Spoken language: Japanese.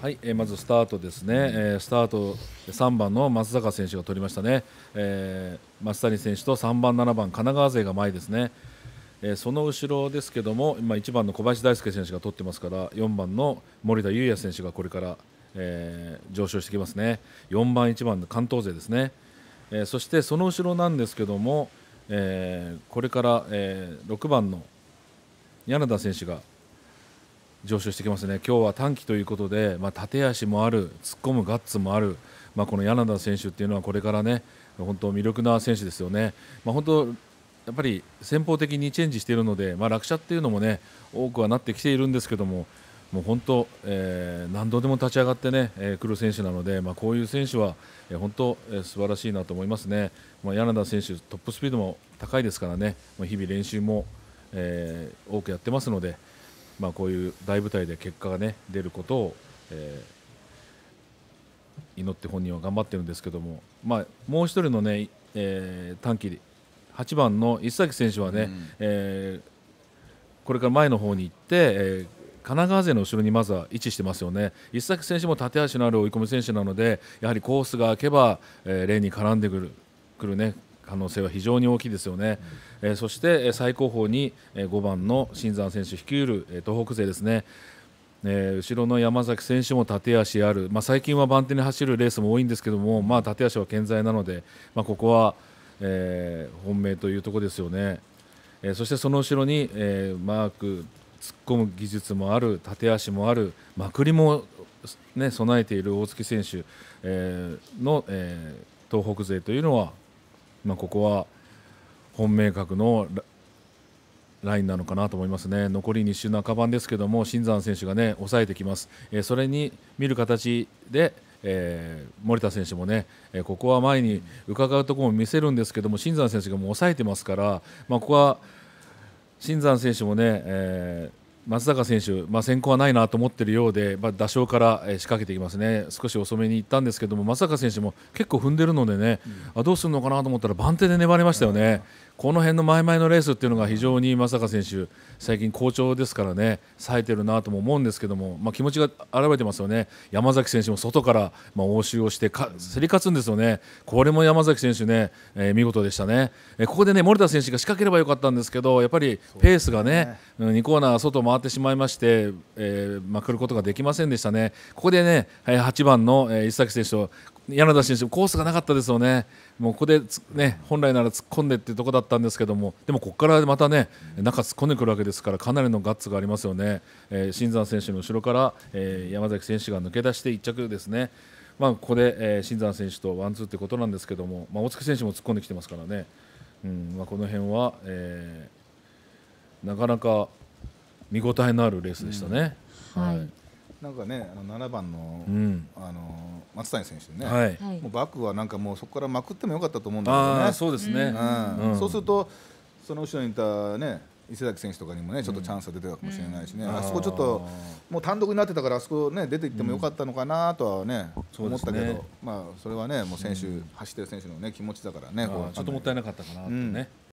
はい、えー、まずスタートですね、えー、スタート3番の松坂選手が取りましたね、えー、松谷選手と3番、7番神奈川勢が前ですね、えー、その後ろですけども今1番の小林大輔選手が取ってますから4番の森田優也選手がこれから、えー、上昇してきますね4番、1番の関東勢ですね、えー、そしてその後ろなんですけども、えー、これから、えー、6番の柳田選手が上昇してきますね、今日は短期ということで、まあ、立足もある、突っ込むガッツもある、まあ、この柳田選手っていうのは、これからね、本当、魅力な選手ですよね、まあ、本当、やっぱり先方的にチェンジしているので、まあ、落車っていうのもね、多くはなってきているんですけども、もう本当、えー、何度でも立ち上がってね、えー、来る選手なので、まあ、こういう選手は、えー、本当、えー、素晴らしいなと思いますね、まあ、柳田選手、トップスピードも高いですからね、ま日々練習も、えー、多くやってますので。まあ、こういう大舞台で結果が、ね、出ることを、えー、祈って本人は頑張ってるんですけども、まあ、もう一人のね、えー、短期8番の勢崎選手はね、うん、えー、これから前の方に行って、えー神奈川勢の後ろにまずは位置してますよね、石崎選手も立て足のある追い込み選手なので、やはりコースが空けば、えー、レーンに絡んでくるくる、ね、可能性は非常に大きいですよね、うん、えー、そして最高峰に5番の新山選手率いる東北勢ですね、えー、後ろの山崎選手も縦足ある、まあ、最近は番手に走るレースも多いんですけども、まあ、縦足は健在なので、まあ、ここは、えー、本命というところですよね、えー、そしてその後ろに、えー、マーク突っ込む技術もある縦足もあるまくりも、ね、備えている大槻選手、えー、の、えー、東北勢というのはまあ、ここは本命格のラインなのかなと思いますね残り2周半ばですけども新山選手がね抑えてきます、えー、それに見る形で、えー、森田選手もね、えー、ここは前に伺うところも見せるんですけども新山選手がもう抑えてますから、まあ、ここは新山選手もね、えー松坂選手、まあ、先行はないなと思っているようで、まあ、打賞から仕掛けていきますね、少し遅めにいったんですけども、松坂選手も結構踏んでるのでね、うん、あどうするのかなと思ったら、番手で粘りましたよね、この辺の前々のレースっていうのが非常に松坂選手、最近好調ですからね、冴えてるなとも思うんですけども、まあ、気持ちが表れてますよね、山崎選手も外からま応酬をしてか、競り勝つんですよね、これも山崎選手ね、えー、見事でしたね、えー、ここでね森田選手が仕掛ければよかったんですけど、やっぱりペースがね、うね2コーナー外回ってしまいまして、えー、まくることができませんでしたね、ここでね、8番の伊崎選手と柳田選手コースがなかったですよね、もうここでね本来なら突っ込んでっていうところだったんですけども、でもここからまたね中突っ込んでくるわけですから、かなりのガッツがありますよね、えー、新山選手の後ろから、えー、山崎選手が抜け出して1着ですね、まあ、ここで、えー、新山選手とワンツーってことなんですけども、まあ、大槻選手も突っ込んできてますからね、うんまあ、この辺は、えー、なかなか見応えのあるレースでしたね。うん、はい、はいなんかね、あの7番の、うん、あの松谷選手ね、はい、もうバックはなんかもうそこからまくってもよかったと思うんだけどね。そうですね、うん、そうするとその後ろにいたね伊勢崎選手とかにもねちょっとチャンスが出てたかもしれないしね、うん、あそこちょっともう単独になってたからあそこね出ていってもよかったのかなとはね、うん、思ったけど、ね、まあそれはねもう選手、うん、走ってる選手のね気持ちだからねちょっともったいなかったかなってね。